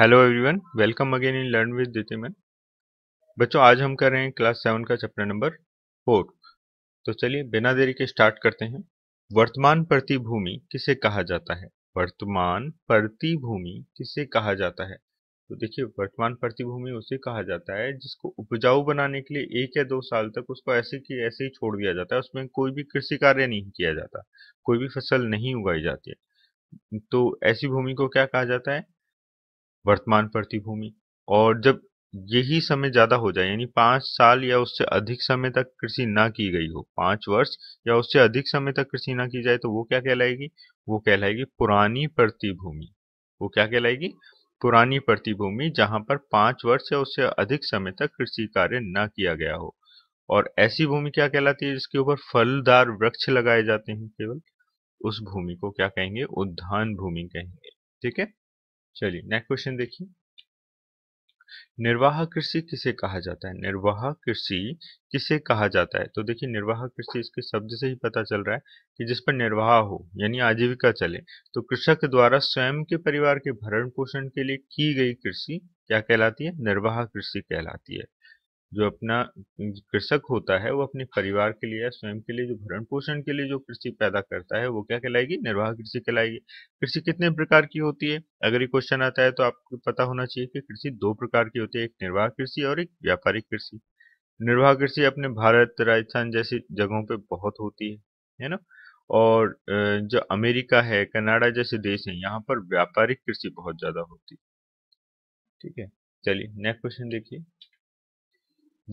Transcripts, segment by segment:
hello everyone welcome again in learn with दिमन बच्चों आज हम कर रहे हैं क्लास सेवन का चैप्टर नंबर फोर तो चलिए बिना देरी के स्टार्ट करते हैं वर्तमान प्रतिभूमि किसे कहा जाता है वर्तमान प्रतिभूमि किसे कहा जाता है तो देखिए वर्तमान प्रतिभूमि उसे कहा जाता है जिसको उपजाऊ बनाने के लिए एक या दो साल तक उसको ऐसे की ऐसे ही छोड़ दिया जाता है उसमें कोई भी कृषि कार्य नहीं किया जाता कोई भी फसल नहीं उगाई जाती तो ऐसी भूमि को क्या कहा जाता है वर्तमान प्रतिभूमि और जब यही समय ज्यादा हो जाए यानी पांच साल या उससे अधिक समय तक कृषि ना की गई हो पांच वर्ष या उससे अधिक समय तक कृषि ना की जाए तो वो क्या कहलाएगी वो कहलाएगी पुरानी प्रतिभूमि वो क्या कहलाएगी पुरानी प्रतिभूमि जहां पर पांच वर्ष या उससे अधिक समय तक कृषि कार्य न किया गया हो और ऐसी भूमि क्या कहलाती है जिसके ऊपर फलदार वृक्ष लगाए जाते हैं केवल उस भूमि को क्या कहेंगे उद्यान भूमि कहेंगे ठीक है चलिए नेक्स्ट क्वेश्चन देखिए निर्वाह कृषि किसे कहा जाता है निर्वाह कृषि किसे कहा जाता है तो देखिए निर्वाह कृषि इसके शब्द से ही पता चल रहा है कि जिस पर निर्वाह हो यानी आजीविका चले तो कृषक द्वारा स्वयं के परिवार के भरण पोषण के लिए की गई कृषि क्या कहलाती है निर्वाह कृषि कहलाती है जो अपना कृषक होता है वो अपने परिवार के लिए स्वयं के लिए जो भरण पोषण के लिए जो कृषि पैदा करता है वो क्या कहलाएगी निर्वाह कृषि कहलाएगी कृषि कितने प्रकार की होती है अगर ये क्वेश्चन आता है तो आपको पता होना चाहिए कि कृषि दो प्रकार की होती है एक निर्वाह कृषि और एक व्यापारिक कृषि निर्वाह कृषि अपने भारत राजस्थान जैसी जगहों पर बहुत होती है है ना और जो अमेरिका है कनाडा जैसे देश है यहाँ पर व्यापारिक कृषि बहुत ज़्यादा होती है ठीक है चलिए नेक्स्ट क्वेश्चन देखिए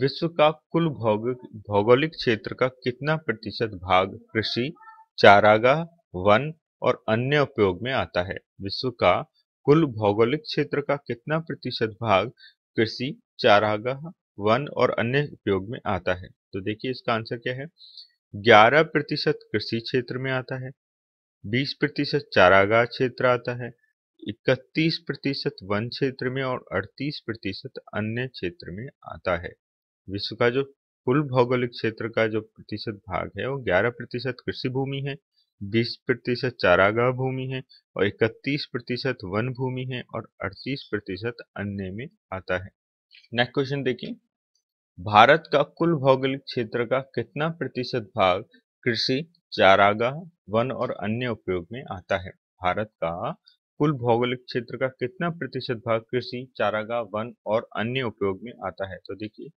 विश्व का कुल भौगोलिक भौगोलिक क्षेत्र का कितना प्रतिशत भाग कृषि चारागाह वन और अन्य उपयोग में आता है विश्व का कुल भौगोलिक क्षेत्र का कितना प्रतिशत भाग कृषि चारागाह वन और अन्य उपयोग में आता है तो देखिए इसका आंसर क्या है 11 प्रतिशत कृषि क्षेत्र में आता है 20 प्रतिशत चारागाह क्षेत्र आता है 31 प्रतिशत वन क्षेत्र में और 38 प्रतिशत अन्य क्षेत्र में आता है विश्व का जो कुल भौगोलिक क्षेत्र का जो प्रतिशत भाग है वो 11 प्रतिशत कृषि भूमि है 20 प्रतिशत चारागाह भूमि है और 31 प्रतिशत वन भूमि है और 38 प्रतिशत अन्य में आता है नेक्स्ट क्वेश्चन देखिए भारत का कुल भौगोलिक क्षेत्र का कितना प्रतिशत भाग कृषि चारागाह वन और अन्य उपयोग में आता है भारत का कुल भौगोलिक क्षेत्र का कितना प्रतिशत भाग कृषि चारागाह वन और अन्य उपयोग में आता है तो देखिए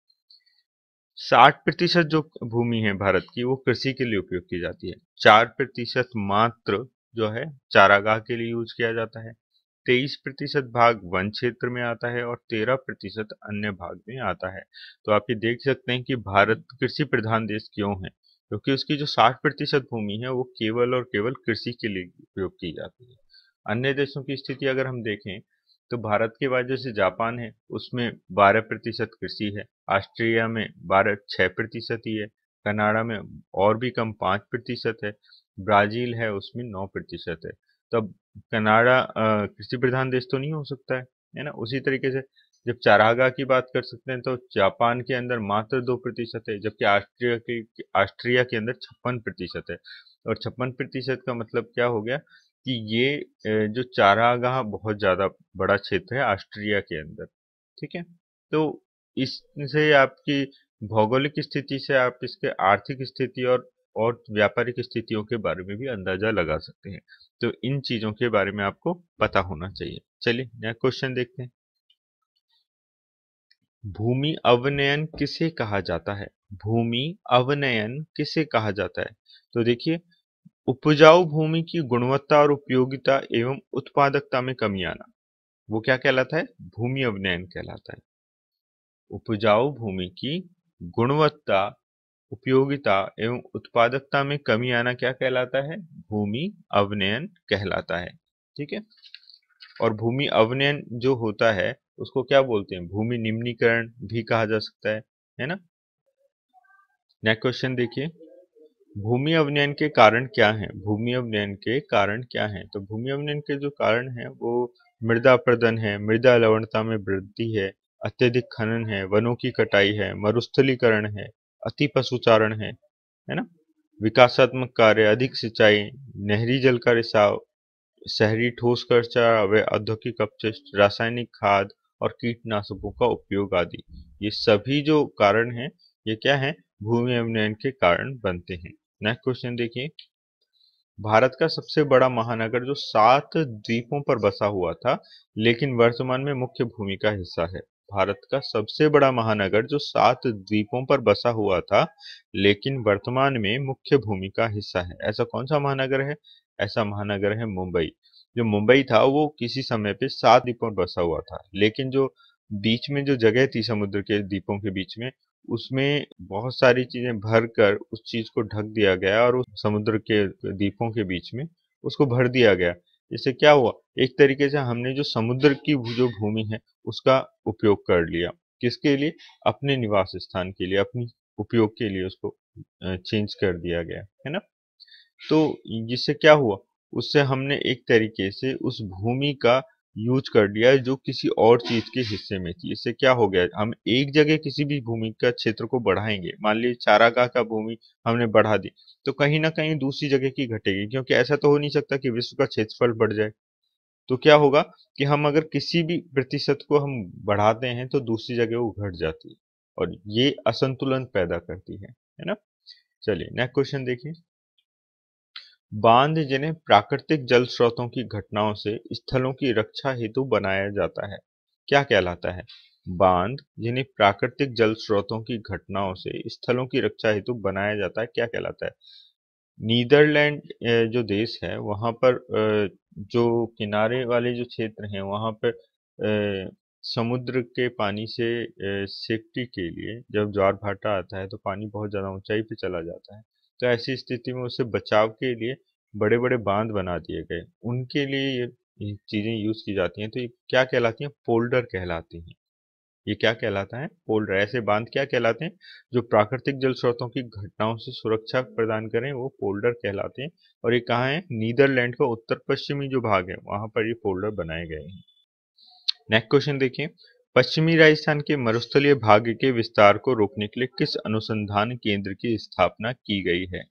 साठ प्रतिशत जो भूमि है भारत की वो कृषि के लिए उपयोग की जाती है चार प्रतिशत मात्र जो है चारागाह के लिए यूज किया जाता है तेईस प्रतिशत भाग वन क्षेत्र में आता है और तेरह प्रतिशत अन्य भाग में आता है तो आप ये देख सकते हैं कि भारत कृषि प्रधान देश क्यों है क्योंकि उसकी जो साठ प्रतिशत भूमि है वो केवल और केवल कृषि के लिए उपयोग की जाती है अन्य देशों की स्थिति अगर हम देखें तो भारत के बाद जैसे जापान है उसमें बारह प्रतिशत कृषि है ऑस्ट्रेलिया में भारत छः प्रतिशत ही है कनाडा में और भी कम पाँच प्रतिशत है ब्राज़ील है उसमें नौ प्रतिशत है तब कनाडा कृषि प्रधान देश तो नहीं हो सकता है है ना उसी तरीके से जब चारागा की बात कर सकते हैं तो जापान के अंदर मात्र दो प्रतिशत है जबकि ऑस्ट्रिया के ऑस्ट्रिया के अंदर छप्पन प्रतिशत है और छप्पन प्रतिशत का मतलब क्या हो गया कि ये जो चारागाह बहुत ज़्यादा बड़ा क्षेत्र है ऑस्ट्रिया के अंदर ठीक है तो इससे आपकी भौगोलिक स्थिति से आप इसके आर्थिक स्थिति और और व्यापारिक स्थितियों के बारे में भी अंदाजा लगा सकते हैं तो इन चीजों के बारे में आपको पता होना चाहिए चलिए नया क्वेश्चन देखते हैं भूमि अवनयन किसे कहा जाता है भूमि अवनयन किसे कहा जाता है तो देखिए उपजाऊ भूमि की गुणवत्ता और उपयोगिता एवं उत्पादकता में कमी आना वो क्या कहलाता है भूमि अवनयन कहलाता है उपजाऊ भूमि की गुणवत्ता उपयोगिता एवं उत्पादकता में कमी आना क्या कहलाता है भूमि अवनयन कहलाता है ठीक है और भूमि अवनयन जो होता है उसको क्या बोलते हैं भूमि निम्नीकरण भी कहा जा सकता है है ना नेक्स्ट क्वेश्चन देखिए भूमि अवनयन के कारण क्या हैं भूमि अवनयन के कारण क्या हैं तो भूमि अवनयन के जो कारण हैं वो मृदा प्रदन है मृदा लवणता में वृद्धि है अत्यधिक खनन है वनों की कटाई है मरुस्थलीकरण है अति पशुचारण है है ना विकासात्मक कार्य अधिक सिंचाई नहरी जल का रिसाव शहरी ठोस खर्चा व औद्योगिक अपचिष्ट रासायनिक खाद और कीटनाशकों का उपयोग आदि ये सभी जो कारण हैं ये क्या है भूमि अवनयन के कारण बनते हैं नेक्स्ट क्वेश्चन देखिए भारत का सबसे बड़ा महानगर जो सात द्वीपों पर बसा हुआ था लेकिन वर्तमान में मुख्य भूमि का हिस्सा है भारत का सबसे बड़ा महानगर जो सात द्वीपों पर बसा हुआ था लेकिन वर्तमान में मुख्य भूमि का हिस्सा है ऐसा कौन सा महानगर है ऐसा महानगर है मुंबई जो मुंबई था वो किसी समय पे सात द्वीपों पर बसा हुआ था लेकिन जो बीच में जो जगह थी समुद्र के द्वीपों के बीच में उसमें बहुत सारी चीजें भर कर उस चीज को ढक दिया गया और उस समुद्र के द्वीपों के बीच में उसको भर दिया गया इससे क्या हुआ एक तरीके से हमने जो समुद्र की जो भूमि है उसका उपयोग कर लिया किसके लिए अपने निवास स्थान के लिए अपनी उपयोग के लिए उसको चेंज कर दिया गया है ना तो जिससे क्या हुआ उससे हमने एक तरीके से उस भूमि का यूज कर लिया जो किसी और चीज के हिस्से में थी इससे क्या हो गया हम एक जगह किसी भी भूमि का क्षेत्र को बढ़ाएंगे मान लीजिए चारागाह का भूमि हमने बढ़ा दी तो कहीं ना कहीं दूसरी जगह की घटेगी क्योंकि ऐसा तो हो नहीं सकता कि विश्व का क्षेत्रफल बढ़ जाए तो क्या होगा कि हम अगर किसी भी प्रतिशत को हम बढ़ाते हैं तो दूसरी जगह वो घट जाती है और ये असंतुलन पैदा करती है है ना चलिए नेक्स्ट क्वेश्चन देखिए बांध जिन्हें प्राकृतिक जल स्रोतों की घटनाओं से स्थलों की रक्षा हेतु बनाया जाता है क्या कहलाता है बांध जिन्हें प्राकृतिक जल स्रोतों की घटनाओं से स्थलों की रक्षा हेतु बनाया जाता है क्या कहलाता है नीदरलैंड जो देश है वहां पर जो किनारे वाले जो क्षेत्र हैं वहाँ पर समुद्र के पानी से सेफ्टी के लिए जब ज्वार भाटा आता है तो पानी बहुत ज़्यादा ऊंचाई पे चला जाता है तो ऐसी स्थिति में उसे बचाव के लिए बड़े बड़े बांध बना दिए गए उनके लिए ये चीज़ें यूज़ की जाती हैं तो ये क्या कहलाती हैं पोल्डर कहलाती हैं ये क्या कहलाता है पोल्डर ऐसे बांध क्या कहलाते हैं जो प्राकृतिक जल स्रोतों की घटनाओं से सुरक्षा प्रदान करें वो पोल्डर कहलाते हैं और ये कहाँ है नीदरलैंड का उत्तर पश्चिमी जो भाग है वहां पर ये पोल्डर बनाए गए हैं नेक्स्ट क्वेश्चन देखिए पश्चिमी राजस्थान के मरुस्थलीय भाग के विस्तार को रोकने के लिए किस अनुसंधान केंद्र की स्थापना की गई है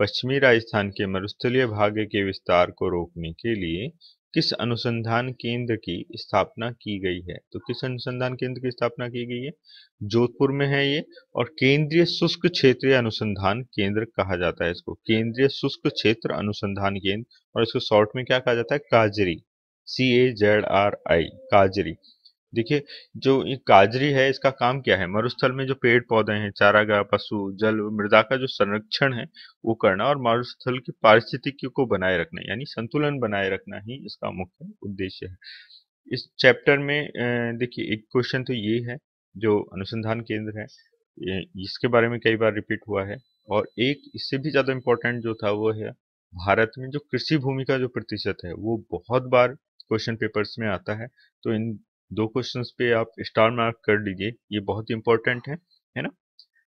पश्चिमी राजस्थान के मरुस्थलीय भाग के विस्तार को रोकने के लिए किस अनुसंधान केंद्र की स्थापना की गई है तो किस अनुसंधान केंद्र की स्थापना की गई है जोधपुर में है ये और केंद्रीय शुष्क क्षेत्रीय अनुसंधान केंद्र कहा जाता है इसको केंद्रीय शुष्क क्षेत्र अनुसंधान केंद्र और इसको शॉर्ट में क्या कहा जाता है काजरी सी ए जेड आर आई काजरी देखिए जो ये काजरी है इसका काम क्या है मरुस्थल में जो पेड़ पौधे हैं चारागाह पशु जल मृदा का जो संरक्षण है वो करना और मरुस्थल की पारिस्थितिकी को बनाए रखना यानी संतुलन बनाए रखना ही इसका मुख्य उद्देश्य है इस चैप्टर में देखिए एक क्वेश्चन तो ये है जो अनुसंधान केंद्र है इसके बारे में कई बार रिपीट हुआ है और एक इससे भी ज़्यादा इम्पोर्टेंट जो था वो है भारत में जो कृषि भूमि का जो प्रतिशत है वो बहुत बार क्वेश्चन पेपर्स में आता है तो इन दो क्वेश्चंस पे आप स्टार मार्क कर लीजिए ये बहुत इंपॉर्टेंट है है ना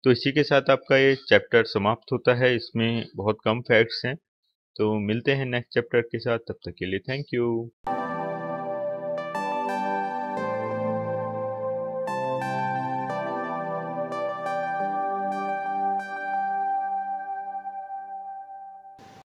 तो इसी के साथ आपका ये चैप्टर समाप्त होता है इसमें बहुत कम फैक्ट्स हैं तो मिलते हैं नेक्स्ट चैप्टर के साथ तब तक के लिए थैंक यू